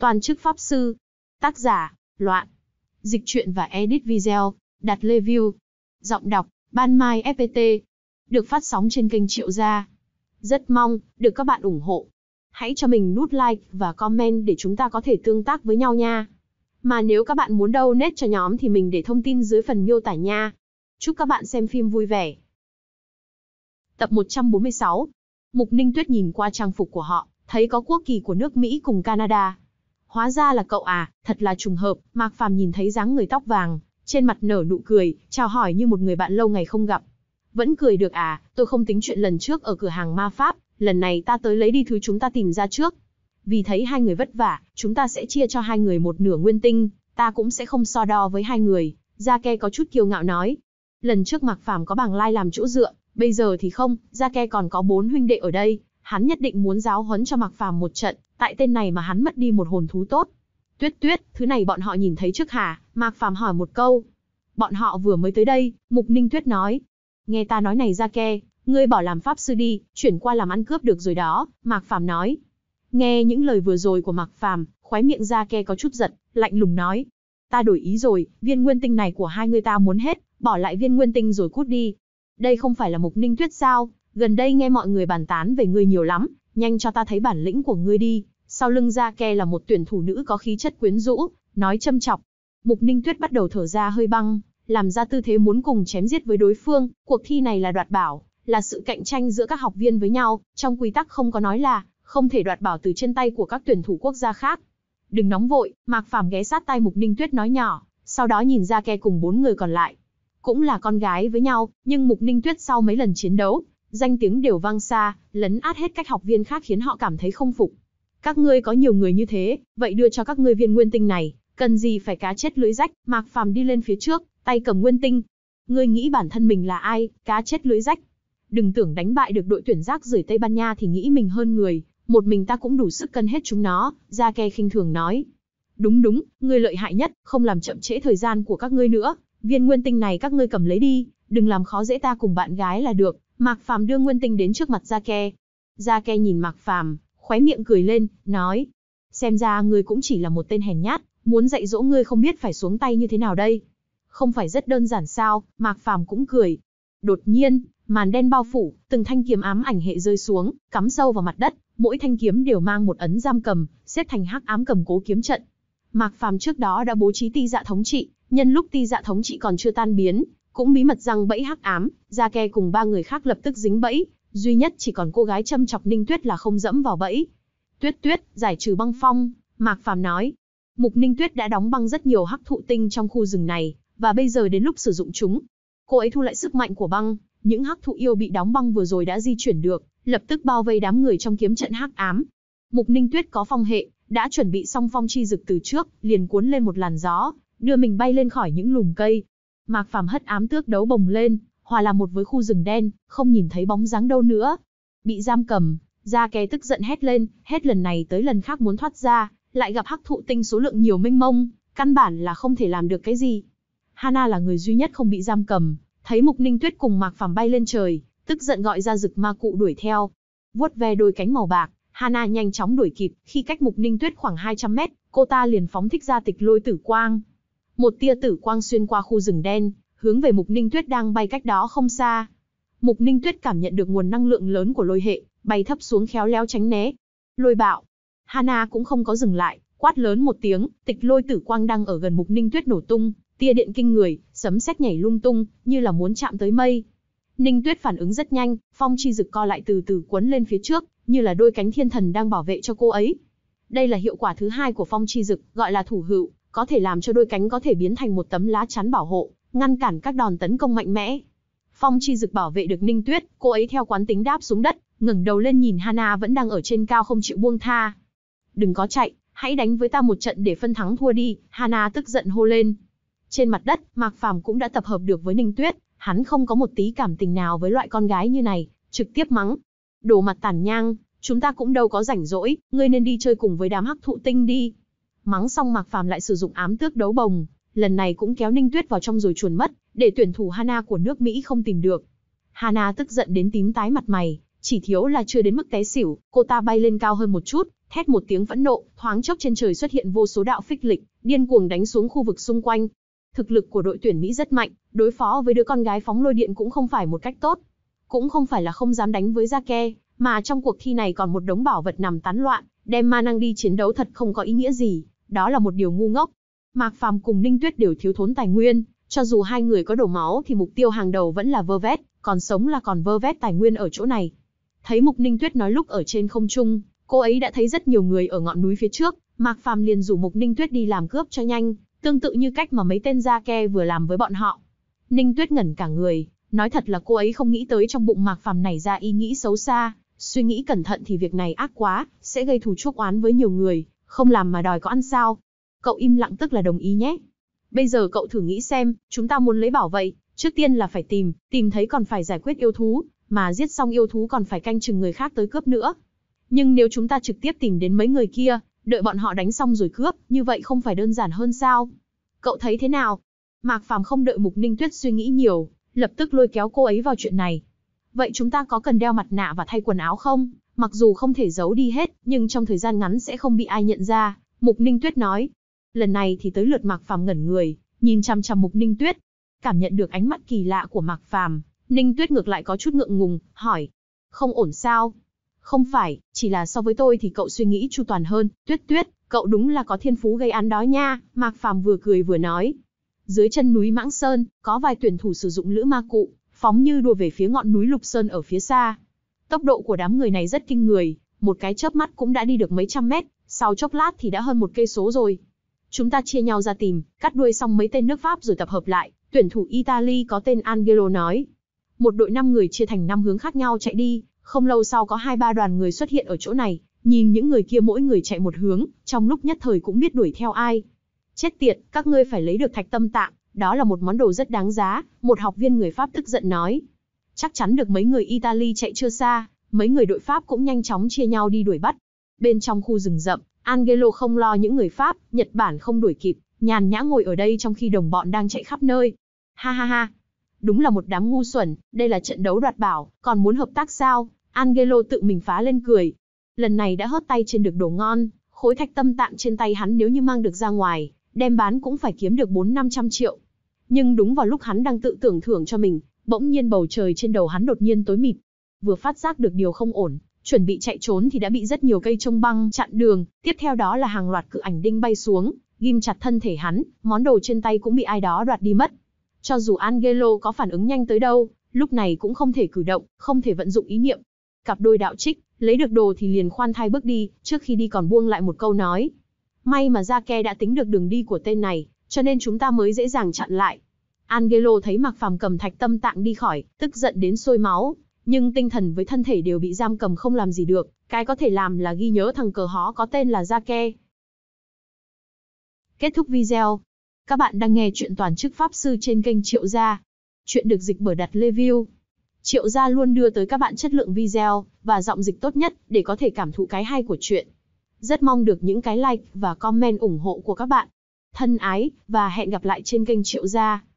Toàn chức Pháp Sư. Tác giả, Loạn. Dịch truyện và edit video, đặt lê view. Giọng đọc, Ban Mai FPT. Được phát sóng trên kênh Triệu Gia. Rất mong, được các bạn ủng hộ. Hãy cho mình nút like và comment để chúng ta có thể tương tác với nhau nha. Mà nếu các bạn muốn đâu nét cho nhóm thì mình để thông tin dưới phần miêu tả nha. Chúc các bạn xem phim vui vẻ. Tập 146 Mục Ninh Tuyết nhìn qua trang phục của họ, thấy có quốc kỳ của nước Mỹ cùng Canada hóa ra là cậu à, thật là trùng hợp, Mạc Phàm nhìn thấy dáng người tóc vàng, trên mặt nở nụ cười, chào hỏi như một người bạn lâu ngày không gặp. Vẫn cười được à, tôi không tính chuyện lần trước ở cửa hàng ma pháp, lần này ta tới lấy đi thứ chúng ta tìm ra trước. Vì thấy hai người vất vả, chúng ta sẽ chia cho hai người một nửa nguyên tinh, ta cũng sẽ không so đo với hai người, Gia Ke có chút kiêu ngạo nói. Lần trước Mạc Phàm có bằng lai làm chỗ dựa, bây giờ thì không, Gia Ke còn có bốn huynh đệ ở đây, hắn nhất định muốn giáo huấn cho Mạc Phàm một trận, tại tên này mà hắn mất đi một hồn thú tốt. Tuyết Tuyết, thứ này bọn họ nhìn thấy trước hả? Mạc Phàm hỏi một câu. Bọn họ vừa mới tới đây, Mục Ninh Tuyết nói. Nghe ta nói này ra ke, ngươi bỏ làm pháp sư đi, chuyển qua làm ăn cướp được rồi đó, Mạc Phàm nói. Nghe những lời vừa rồi của Mạc Phàm, khóe miệng ra ke có chút giật, lạnh lùng nói. Ta đổi ý rồi, viên nguyên tinh này của hai người ta muốn hết, bỏ lại viên nguyên tinh rồi cút đi. Đây không phải là Mục Ninh Tuyết sao, gần đây nghe mọi người bàn tán về ngươi nhiều lắm, nhanh cho ta thấy bản lĩnh của ngươi đi. Sau lưng ra ke là một tuyển thủ nữ có khí chất quyến rũ, nói châm chọc. Mục Ninh Tuyết bắt đầu thở ra hơi băng, làm ra tư thế muốn cùng chém giết với đối phương. Cuộc thi này là đoạt bảo, là sự cạnh tranh giữa các học viên với nhau. Trong quy tắc không có nói là không thể đoạt bảo từ trên tay của các tuyển thủ quốc gia khác. Đừng nóng vội, Mạc Phàm ghé sát tai Mục Ninh Tuyết nói nhỏ, sau đó nhìn ra ke cùng bốn người còn lại. Cũng là con gái với nhau, nhưng Mục Ninh Tuyết sau mấy lần chiến đấu, danh tiếng đều vang xa, lấn át hết cách học viên khác khiến họ cảm thấy không phục. Các ngươi có nhiều người như thế, vậy đưa cho các ngươi viên nguyên tinh này, cần gì phải cá chết lưới rách, Mạc Phàm đi lên phía trước, tay cầm nguyên tinh. Ngươi nghĩ bản thân mình là ai, cá chết lưới rách. Đừng tưởng đánh bại được đội tuyển rác rưởi Tây Ban Nha thì nghĩ mình hơn người, một mình ta cũng đủ sức cân hết chúng nó, Gia Ke khinh thường nói. Đúng đúng, ngươi lợi hại nhất, không làm chậm trễ thời gian của các ngươi nữa, viên nguyên tinh này các ngươi cầm lấy đi, đừng làm khó dễ ta cùng bạn gái là được. Mạc Phàm đưa nguyên tinh đến trước mặt Gia Ke. Gia Ke nhìn Mạc Phàm, khóe miệng cười lên, nói. Xem ra ngươi cũng chỉ là một tên hèn nhát, muốn dạy dỗ ngươi không biết phải xuống tay như thế nào đây. Không phải rất đơn giản sao, Mạc Phàm cũng cười. Đột nhiên, màn đen bao phủ, từng thanh kiếm ám ảnh hệ rơi xuống, cắm sâu vào mặt đất, mỗi thanh kiếm đều mang một ấn giam cầm, xếp thành hắc ám cầm cố kiếm trận. Mạc Phàm trước đó đã bố trí ti dạ thống trị, nhân lúc ti dạ thống trị còn chưa tan biến, cũng bí mật rằng bẫy hắc ám, Ra Ke cùng ba người khác lập tức dính bẫy, duy nhất chỉ còn cô gái châm chọc Ninh Tuyết là không dẫm vào bẫy. Tuyết Tuyết, giải trừ băng phong, Mạc Phàm nói. Mục Ninh Tuyết đã đóng băng rất nhiều hắc thụ tinh trong khu rừng này, và bây giờ đến lúc sử dụng chúng, cô ấy thu lại sức mạnh của băng, những hắc thụ yêu bị đóng băng vừa rồi đã di chuyển được, lập tức bao vây đám người trong kiếm trận hắc ám. Mục Ninh Tuyết có phong hệ, đã chuẩn bị xong phong chi dực từ trước, liền cuốn lên một làn gió, đưa mình bay lên khỏi những lùm cây. Mạc Phàm hất ám tước đấu bồng lên, hòa là một với khu rừng đen, không nhìn thấy bóng dáng đâu nữa. Bị giam cầm, Gia Kè tức giận hét lên, hết lần này tới lần khác muốn thoát ra, lại gặp hắc thụ tinh số lượng nhiều mênh mông, căn bản là không thể làm được cái gì. Hana là người duy nhất không bị giam cầm, thấy Mục Ninh Tuyết cùng Mạc Phàm bay lên trời, tức giận gọi ra rực ma cụ đuổi theo. Vuốt ve đôi cánh màu bạc, Hana nhanh chóng đuổi kịp, khi cách Mục Ninh Tuyết khoảng 200 mét, cô ta liền phóng thích ra tịch lôi tử quang. Một tia tử quang xuyên qua khu rừng đen, hướng về Mục Ninh Tuyết đang bay cách đó không xa. Mục Ninh Tuyết cảm nhận được nguồn năng lượng lớn của lôi hệ, bay thấp xuống khéo léo tránh né. Lôi bạo. Hana cũng không có dừng lại, quát lớn một tiếng, tịch lôi tử quang đang ở gần Mục Ninh Tuyết nổ tung, tia điện kinh người, sấm sét nhảy lung tung, như là muốn chạm tới mây. Ninh Tuyết phản ứng rất nhanh, phong chi dực co lại từ từ quấn lên phía trước, như là đôi cánh thiên thần đang bảo vệ cho cô ấy. Đây là hiệu quả thứ hai của phong chi dực, gọi là thủ hữu, có thể làm cho đôi cánh có thể biến thành một tấm lá chắn bảo hộ, ngăn cản các đòn tấn công mạnh mẽ. Phong Chi Dực bảo vệ được Ninh Tuyết, cô ấy theo quán tính đáp xuống đất, ngẩng đầu lên nhìn Hana vẫn đang ở trên cao không chịu buông tha. "Đừng có chạy, hãy đánh với ta một trận để phân thắng thua đi." Hana tức giận hô lên. Trên mặt đất, Mạc Phàm cũng đã tập hợp được với Ninh Tuyết, hắn không có một tí cảm tình nào với loại con gái như này, trực tiếp mắng: "Đồ mặt tàn nhang, chúng ta cũng đâu có rảnh rỗi, ngươi nên đi chơi cùng với đám hắc thụ tinh đi." Mắng xong Mạc Phàm lại sử dụng ám tước đấu bồng, lần này cũng kéo Ninh Tuyết vào trong rồi chuồn mất, để tuyển thủ Hana của nước Mỹ không tìm được. Hana tức giận đến tím tái mặt mày, chỉ thiếu là chưa đến mức té xỉu, cô ta bay lên cao hơn một chút, thét một tiếng phẫn nộ, thoáng chốc trên trời xuất hiện vô số đạo phích lịch, điên cuồng đánh xuống khu vực xung quanh. Thực lực của đội tuyển Mỹ rất mạnh, đối phó với đứa con gái phóng lôi điện cũng không phải một cách tốt. Cũng không phải là không dám đánh với Ke, mà trong cuộc thi này còn một đống bảo vật nằm tán loạn, đem ma năng đi chiến đấu thật không có ý nghĩa gì, đó là một điều ngu ngốc. Mạc Phàm cùng Ninh Tuyết đều thiếu thốn tài nguyên, cho dù hai người có đổ máu thì mục tiêu hàng đầu vẫn là vơ vét, còn sống là còn vơ vét tài nguyên ở chỗ này. Thấy Mục Ninh Tuyết nói lúc ở trên không trung, cô ấy đã thấy rất nhiều người ở ngọn núi phía trước, Mạc Phàm liền rủ Mục Ninh Tuyết đi làm cướp cho nhanh, tương tự như cách mà mấy tên gia ke vừa làm với bọn họ. Ninh Tuyết ngẩn cả người, nói thật là cô ấy không nghĩ tới trong bụng Mạc Phàm này ra ý nghĩ xấu xa, suy nghĩ cẩn thận thì việc này ác quá, sẽ gây thù chuốc oán với nhiều người, không làm mà đòi có ăn sao cậu im lặng tức là đồng ý nhé. Bây giờ cậu thử nghĩ xem, chúng ta muốn lấy bảo vậy, trước tiên là phải tìm, tìm thấy còn phải giải quyết yêu thú, mà giết xong yêu thú còn phải canh chừng người khác tới cướp nữa. Nhưng nếu chúng ta trực tiếp tìm đến mấy người kia, đợi bọn họ đánh xong rồi cướp, như vậy không phải đơn giản hơn sao? Cậu thấy thế nào? Mạc Phàm không đợi Mục Ninh Tuyết suy nghĩ nhiều, lập tức lôi kéo cô ấy vào chuyện này. Vậy chúng ta có cần đeo mặt nạ và thay quần áo không? Mặc dù không thể giấu đi hết, nhưng trong thời gian ngắn sẽ không bị ai nhận ra. Mục Ninh Tuyết nói, Lần này thì tới lượt Mạc Phàm ngẩn người, nhìn chăm chăm Mục Ninh Tuyết. Cảm nhận được ánh mắt kỳ lạ của Mạc Phàm, Ninh Tuyết ngược lại có chút ngượng ngùng, hỏi: "Không ổn sao?" "Không phải, chỉ là so với tôi thì cậu suy nghĩ chu toàn hơn, Tuyết Tuyết, cậu đúng là có thiên phú gây án đó nha." Mạc Phàm vừa cười vừa nói. Dưới chân núi Mãng Sơn, có vài tuyển thủ sử dụng lữ ma cụ, phóng như đùa về phía ngọn núi Lục Sơn ở phía xa. Tốc độ của đám người này rất kinh người, một cái chớp mắt cũng đã đi được mấy trăm mét, sau chốc lát thì đã hơn một cây số rồi. Chúng ta chia nhau ra tìm, cắt đuôi xong mấy tên nước Pháp rồi tập hợp lại, tuyển thủ Italy có tên Angelo nói. Một đội 5 người chia thành 5 hướng khác nhau chạy đi, không lâu sau có 2-3 đoàn người xuất hiện ở chỗ này, nhìn những người kia mỗi người chạy một hướng, trong lúc nhất thời cũng biết đuổi theo ai. Chết tiệt, các ngươi phải lấy được thạch tâm tạng, đó là một món đồ rất đáng giá, một học viên người Pháp tức giận nói. Chắc chắn được mấy người Italy chạy chưa xa, mấy người đội Pháp cũng nhanh chóng chia nhau đi đuổi bắt. Bên trong khu rừng rậm, Angelo không lo những người Pháp, Nhật Bản không đuổi kịp, nhàn nhã ngồi ở đây trong khi đồng bọn đang chạy khắp nơi. Ha ha ha, đúng là một đám ngu xuẩn, đây là trận đấu đoạt bảo, còn muốn hợp tác sao? Angelo tự mình phá lên cười. Lần này đã hớt tay trên được đồ ngon, khối thạch tâm tạng trên tay hắn nếu như mang được ra ngoài, đem bán cũng phải kiếm được 4-500 triệu. Nhưng đúng vào lúc hắn đang tự tưởng thưởng cho mình, bỗng nhiên bầu trời trên đầu hắn đột nhiên tối mịt. Vừa phát giác được điều không ổn, chuẩn bị chạy trốn thì đã bị rất nhiều cây trông băng chặn đường, tiếp theo đó là hàng loạt cự ảnh đinh bay xuống, ghim chặt thân thể hắn, món đồ trên tay cũng bị ai đó đoạt đi mất. Cho dù Angelo có phản ứng nhanh tới đâu, lúc này cũng không thể cử động, không thể vận dụng ý niệm. Cặp đôi đạo trích, lấy được đồ thì liền khoan thai bước đi, trước khi đi còn buông lại một câu nói. May mà ke đã tính được đường đi của tên này, cho nên chúng ta mới dễ dàng chặn lại. Angelo thấy Mạc Phàm cầm thạch tâm tạng đi khỏi, tức giận đến sôi máu, nhưng tinh thần với thân thể đều bị giam cầm không làm gì được, cái có thể làm là ghi nhớ thằng cờ hó có tên là Ke. Kết thúc video. Các bạn đang nghe chuyện toàn chức Pháp Sư trên kênh Triệu Gia. Chuyện được dịch bởi đặt review. Triệu Gia luôn đưa tới các bạn chất lượng video và giọng dịch tốt nhất để có thể cảm thụ cái hay của chuyện. Rất mong được những cái like và comment ủng hộ của các bạn. Thân ái, và hẹn gặp lại trên kênh Triệu Gia.